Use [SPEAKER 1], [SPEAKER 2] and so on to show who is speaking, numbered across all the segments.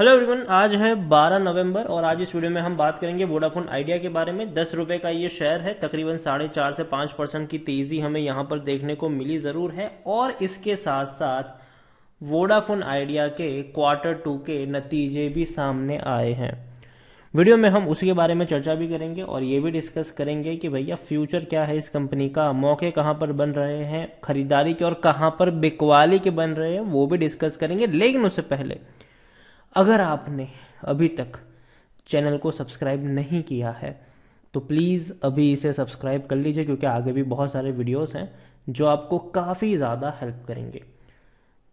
[SPEAKER 1] hello everyone आज है 12 नवंबर और आज इस वीडियो में हम बात करेंगे वोडाफोन आइडिया के बारे में दस रुपये का ये शेयर है तकरीबन साढ़े चार से पांच परसेंट की तेज़ी हमें यहाँ पर देखने को मिली ज़रूर है और इसके साथ साथ वोडाफोन आइडिया के क्वार्टर टू के नतीजे भी सामने आए हैं वीडियो में हम उसी के बारे में चर्चा भी करेंगे और ये भी डिस्कस करेंगे कि भैया फ्यूचर क्या है इस कंपनी का मौके कहाँ पर बन रहे हैं खरीदारी के और कहाँ पर बिकवाली के बन रहे हैं वो भी डिस्कस करेंगे लेकिन उससे पहले अगर आपने अभी तक चैनल को सब्सक्राइब नहीं किया है तो प्लीज़ अभी इसे सब्सक्राइब कर लीजिए क्योंकि आगे भी बहुत सारे वीडियोस हैं जो आपको काफ़ी ज़्यादा हेल्प करेंगे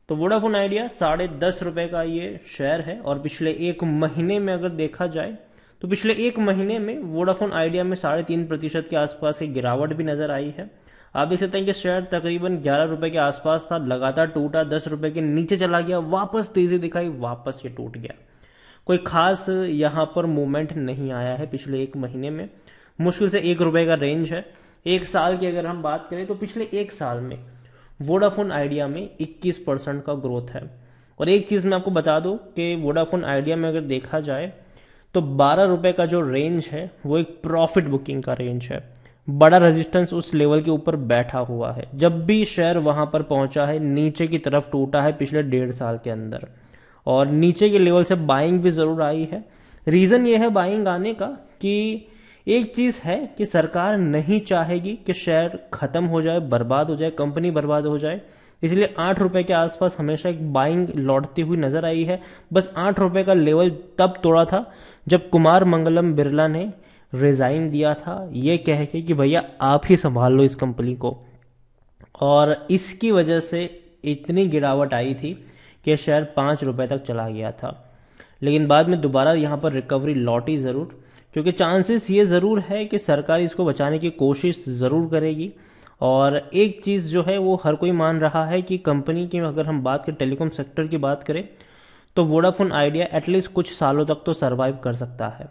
[SPEAKER 1] तो वोडाफोन आइडिया साढ़े दस रुपये का ये शेयर है और पिछले एक महीने में अगर देखा जाए तो पिछले एक महीने में वोडाफोन आइडिया में साढ़े तीन प्रतिशत के आसपास की गिरावट भी नज़र आई है आप देख सकते हैं कि शेयर तकरीबन ग्यारह रुपए के आसपास था लगातार टूटा दस रुपए के नीचे चला गया वापस तेजी दिखाई वापस ये टूट गया कोई खास यहां पर मूवमेंट नहीं आया है पिछले एक महीने में मुश्किल से एक रुपए का रेंज है एक साल की अगर हम बात करें तो पिछले एक साल में वोडाफोन आइडिया में 21 परसेंट का ग्रोथ है और एक चीज़ मैं आपको बता दूं कि वोडाफोन आइडिया में अगर देखा जाए तो बारह रुपये का जो रेंज है वो एक प्रॉफिट बुकिंग का रेंज है बड़ा रेजिस्टेंस उस लेवल के ऊपर बैठा हुआ है जब भी शेयर वहां पर पहुंचा है नीचे की तरफ टूटा है पिछले डेढ़ साल के अंदर और नीचे के लेवल से बाइंग भी ज़रूर आई है रीज़न ये है बाइंग आने का कि एक चीज़ है कि सरकार नहीं चाहेगी कि शेयर ख़त्म हो जाए बर्बाद हो जाए कंपनी बर्बाद हो जाए इसलिए आठ रुपए के आसपास हमेशा एक बाइंग लौटती हुई नज़र आई है बस आठ रुपये का लेवल तब तोड़ा था जब कुमार मंगलम बिरला ने रिज़ाइन दिया था ये कह के कि भैया आप ही संभाल लो इस कंपनी को और इसकी वजह से इतनी गिरावट आई थी कि शेयर पाँच रुपये तक चला गया था लेकिन बाद में दोबारा यहाँ पर रिकवरी लौटी ज़रूर क्योंकि चांसेस ये ज़रूर है कि सरकार इसको बचाने की कोशिश ज़रूर करेगी और एक चीज़ जो है वो हर कोई मान रहा है कि कंपनी की अगर हम बात करें टेलीकॉम सेक्टर की बात करें तो वोडाफोन आइडिया एटलीस्ट कुछ सालों तक तो सर्वाइव कर सकता है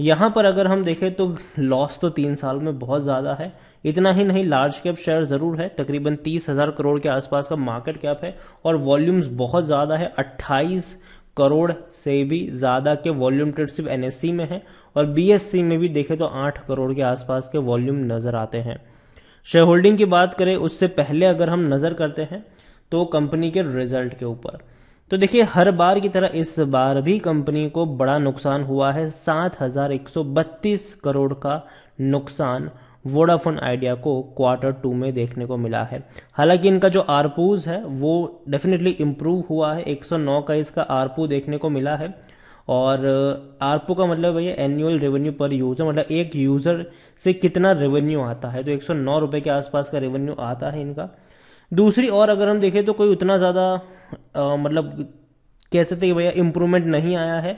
[SPEAKER 1] यहाँ पर अगर हम देखें तो लॉस तो तीन साल में बहुत ज़्यादा है इतना ही नहीं लार्ज कैप शेयर ज़रूर है तकरीबन तीस हज़ार करोड़ के आसपास का मार्केट कैप है और वॉल्यूम्स बहुत ज़्यादा है अट्ठाईस करोड़ से भी ज़्यादा के वॉल्यूम ट्रेड सिर्फ एन e में है और बी e में भी देखें तो आठ करोड़ के आसपास के वॉल्यूम नज़र आते हैं शेयर होल्डिंग की बात करें उससे पहले अगर हम नज़र करते हैं तो कंपनी के रिजल्ट के ऊपर तो देखिए हर बार की तरह इस बार भी कंपनी को बड़ा नुकसान हुआ है सात हजार एक सौ बत्तीस करोड़ का नुकसान वोडाफोन आइडिया को क्वार्टर टू में देखने को मिला है हालांकि इनका जो आरपूज है वो डेफिनेटली इम्प्रूव हुआ है 109 का इसका आरपू देखने को मिला है और आरपू का मतलब भैया एनुअल रेवेन्यू पर यूज़र मतलब एक यूज़र से कितना रेवेन्यू आता है तो एक सौ के आसपास का रेवेन्यू आता है इनका दूसरी और अगर हम देखें तो कोई उतना ज़्यादा मतलब कह सकते कि भैया इम्प्रूवमेंट नहीं आया है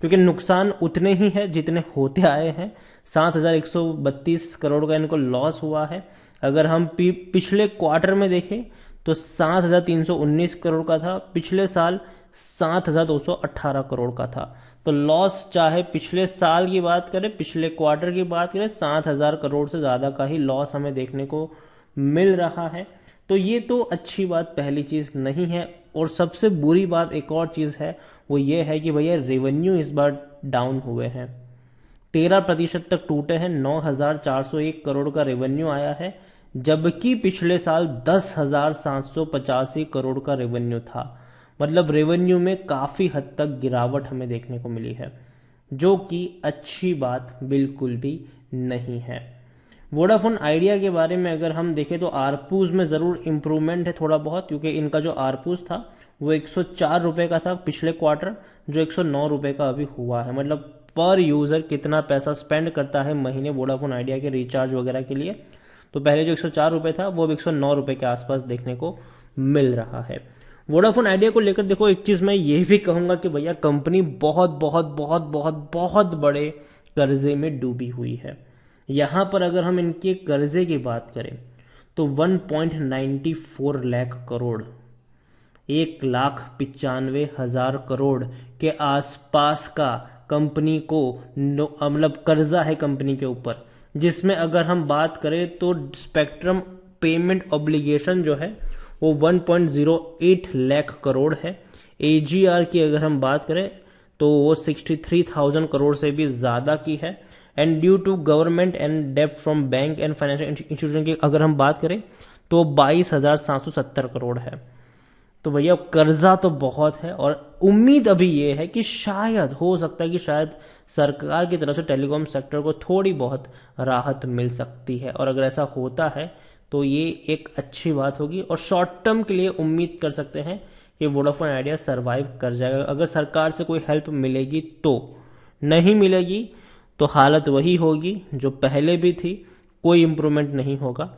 [SPEAKER 1] क्योंकि नुकसान उतने ही है जितने होते आए हैं सात हज़ार एक सौ बत्तीस करोड़ का इनको लॉस हुआ है अगर हम पिछले क्वार्टर में देखें तो सात हज़ार तीन सौ उन्नीस करोड़ का था पिछले साल सात हज़ार दो सौ अट्ठारह करोड़ का था तो लॉस चाहे पिछले साल की बात करें पिछले क्वार्टर की बात करें सात हज़ार करोड़ से ज़्यादा का ही लॉस हमें देखने को मिल रहा है तो ये तो अच्छी बात पहली चीज़ नहीं है और सबसे बुरी बात एक और चीज़ है वो ये है कि भैया रेवेन्यू इस बार डाउन हुए हैं तेरह प्रतिशत तक टूटे हैं नौ हज़ार चार सौ एक करोड़ का रेवेन्यू आया है जबकि पिछले साल दस हज़ार सात सौ पचासी करोड़ का रेवेन्यू था मतलब रेवेन्यू में काफ़ी हद तक गिरावट हमें देखने को मिली है जो कि अच्छी बात बिल्कुल भी नहीं है वोडाफोन आइडिया के बारे में अगर हम देखें तो आरपूज में ज़रूर इम्प्रूवमेंट है थोड़ा बहुत क्योंकि इनका जो आरपूज था वो एक सौ का था पिछले क्वार्टर जो एक सौ का अभी हुआ है मतलब पर यूज़र कितना पैसा स्पेंड करता है महीने वोडाफोन आइडिया के रिचार्ज वगैरह के लिए तो पहले जो एक सौ था वो अब एक सौ के आसपास देखने को मिल रहा है वोडाफोन आइडिया को लेकर देखो एक चीज़ मैं ये भी कहूँगा कि भैया कंपनी बहुत बहुत बहुत बहुत बहुत बड़े कर्जे में डूबी हुई है यहाँ पर अगर हम इनके कर्जे की बात करें तो 1.94 लाख करोड़ एक लाख पचानवे हज़ार करोड़ के आसपास का कंपनी को मतलब कर्जा है कंपनी के ऊपर जिसमें अगर हम बात करें तो स्पेक्ट्रम पेमेंट ऑब्लिगेशन जो है वो 1.08 लाख करोड़ है एजीआर की अगर हम बात करें तो वो 63,000 करोड़ से भी ज़्यादा की है and due to government and डेप्ट from bank and financial institution की अगर हम बात करें तो बाईस हज़ार सात सौ सत्तर करोड़ है तो भैया कर्जा तो बहुत है और उम्मीद अभी ये है कि शायद हो सकता है कि शायद सरकार की तरफ से टेलीकॉम सेक्टर को थोड़ी बहुत राहत मिल सकती है और अगर ऐसा होता है तो ये एक अच्छी बात होगी और शॉर्ट टर्म के लिए उम्मीद कर सकते हैं कि वोडाफोन आइडिया सर्वाइव कर जाएगा अगर सरकार से कोई हेल्प मिलेगी तो नहीं मिलेगी तो हालत वही होगी जो पहले भी थी कोई इम्प्रूवमेंट नहीं होगा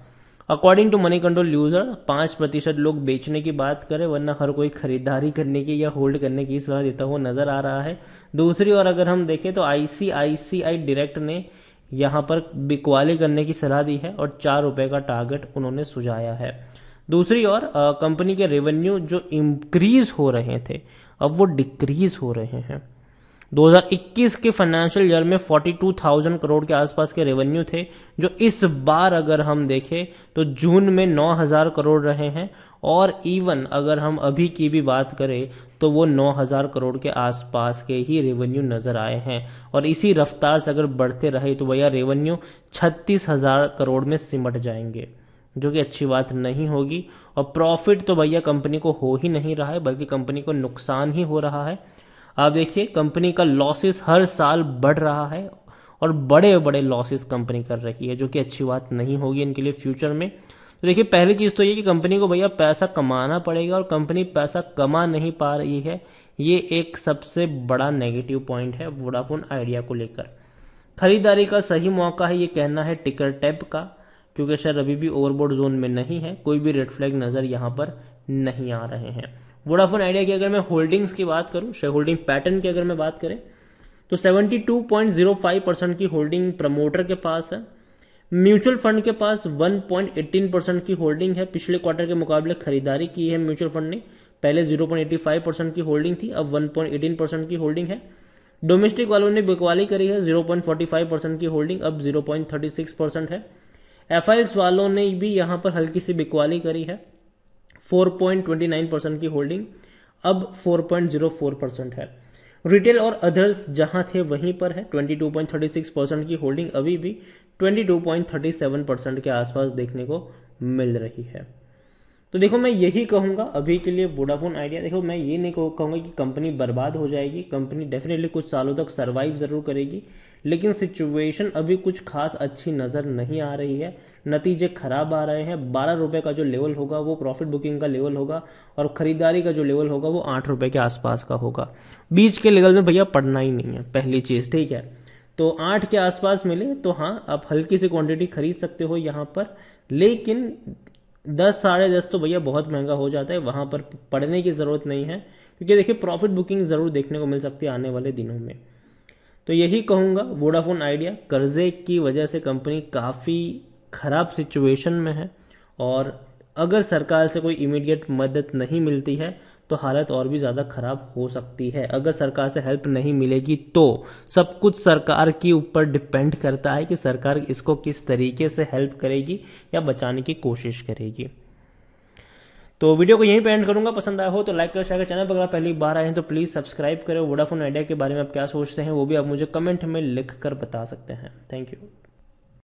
[SPEAKER 1] according to Moneycontrol user पांच प्रतिशत लोग बेचने की बात करें वरना हर कोई खरीदारी करने की या होल्ड करने की सलाह देता हुआ नजर आ रहा है दूसरी ओर अगर हम देखें तो आईसीआईसीआई डायरेक्ट ने यहाँ पर बिकवाली करने की सलाह दी है और चार रुपये का टारगेट उन्होंने सुझाया है दूसरी ओर कंपनी के रेवेन्यू जो इंक्रीज हो रहे थे अब वो डिक्रीज हो रहे हैं 2021 के फाइनेंशियल ईयर में 42,000 करोड़ के आसपास के रेवेन्यू थे जो इस बार अगर हम देखें तो जून में 9,000 करोड़ रहे हैं और इवन अगर हम अभी की भी बात करें तो वो 9,000 करोड़ के आसपास के ही रेवेन्यू नज़र आए हैं और इसी रफ्तार से अगर बढ़ते रहे तो भैया रेवेन्यू छत्तीस करोड़ में सिमट जाएंगे जो कि अच्छी बात नहीं होगी और प्रॉफिट तो भैया कंपनी को हो ही नहीं रहा है बल्कि कंपनी को नुकसान ही हो रहा है आप देखिए कंपनी का लॉसेस हर साल बढ़ रहा है और बड़े बड़े लॉसेस कंपनी कर रही है जो कि अच्छी बात नहीं होगी इनके लिए फ्यूचर में तो देखिए पहली चीज़ तो ये कि कंपनी को भैया पैसा कमाना पड़ेगा और कंपनी पैसा कमा नहीं पा रही है ये एक सबसे बड़ा नेगेटिव पॉइंट है वोडाफोन आइडिया को लेकर खरीदारी का सही मौका है ये कहना है टिकर टैप का क्योंकि शायद अभी भी ओवरबोर्ड जोन में नहीं है कोई भी रेड फ्लैग नज़र यहाँ पर नहीं आ रहे हैं वोडाफोन आइडिया की अगर मैं होल्डिंग्स की बात करूं शेयर होल्डिंग पैटर्न की अगर मैं बात करें तो 72.05 परसेंट की होल्डिंग प्रमोटर के पास है म्यूचुअल फंड के पास 1.18 परसेंट की होल्डिंग है पिछले क्वार्टर के मुकाबले खरीदारी की है म्यूचुअल फंड ने पहले 0.85 परसेंट की होल्डिंग थी अब 1.18 परसेंट की होल्डिंग है डोमेस्टिक वालों ने बिकवाली करी है 0.45 परसेंट की होल्डिंग अब 0.36 परसेंट है एफ वालों ने भी यहां पर हल्की सी बिकवाली करी है 4.29 परसेंट की होल्डिंग अब 4.04 परसेंट है रिटेल और अदर्स जहां थे वहीं पर है 22.36 परसेंट की होल्डिंग अभी भी 22.37 परसेंट के आसपास देखने को मिल रही है तो देखो मैं यही कहूंगा अभी के लिए वोडाफोन आइडिया देखो मैं ये नहीं कहूंगा कि कंपनी बर्बाद हो जाएगी कंपनी डेफिनेटली कुछ सालों तक सर्वाइव ज़रूर करेगी लेकिन सिचुएशन अभी कुछ खास अच्छी नज़र नहीं आ रही है नतीजे खराब आ रहे हैं बारह रुपये का जो लेवल होगा वो प्रॉफिट बुकिंग का लेवल होगा और ख़रीदारी का जो लेवल होगा वो आठ रुपये के आसपास का होगा बीच के लेवल में भैया पढ़ना ही नहीं है पहली चीज़ ठीक है तो आठ के आसपास मिले तो हाँ आप हल्की सी क्वांटिटी खरीद सकते हो यहाँ पर लेकिन दस साढ़े दस तो भैया बहुत महंगा हो जाता है वहाँ पर पढ़ने की ज़रूरत नहीं है क्योंकि देखिए प्रॉफिट बुकिंग ज़रूर देखने को मिल सकती है आने वाले दिनों में तो यही कहूँगा वोडाफोन आइडिया कर्जे की वजह से कंपनी काफ़ी ख़राब सिचुएशन में है और अगर सरकार से कोई इमीडिएट मदद नहीं मिलती है तो हालत और भी ज़्यादा ख़राब हो सकती है अगर सरकार से हेल्प नहीं मिलेगी तो सब कुछ सरकार के ऊपर डिपेंड करता है कि सरकार इसको किस तरीके से हेल्प करेगी या बचाने की कोशिश करेगी तो वीडियो को यहीं पे एंड करूंगा पसंद आया हो तो लाइक करो शेयर चैनल पर अगर पहली बार आए हैं तो प्लीज़ सब्सक्राइब करें वोडाफोन आइडिया के बारे में आप क्या सोचते हैं वो भी आप मुझे कमेंट में लिख कर बता सकते हैं थैंक यू